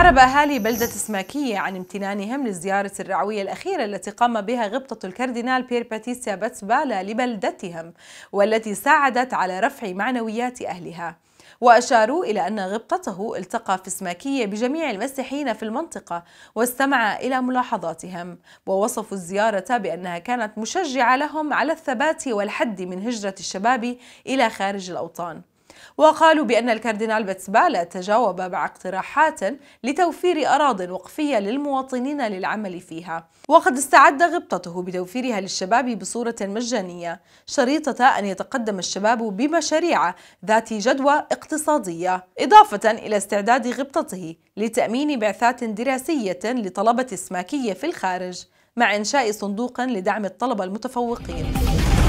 أعرب أهالي بلدة سماكية عن امتنانهم لزيارة الرعوية الأخيرة التي قام بها غبطة الكاردينال بير باتيسيا باتسبالا لبلدتهم والتي ساعدت على رفع معنويات أهلها وأشاروا إلى أن غبطته التقى في سماكية بجميع المسيحيين في المنطقة واستمع إلى ملاحظاتهم ووصفوا الزيارة بأنها كانت مشجعة لهم على الثبات والحد من هجرة الشباب إلى خارج الأوطان وقالوا بأن الكاردينال بتسبالة تجاوب مع اقتراحات لتوفير أراض وقفية للمواطنين للعمل فيها وقد استعد غبطته بتوفيرها للشباب بصورة مجانية شريطة أن يتقدم الشباب بمشاريع ذات جدوى اقتصادية إضافة إلى استعداد غبطته لتأمين بعثات دراسية لطلبة السماكية في الخارج مع إنشاء صندوق لدعم الطلبة المتفوقين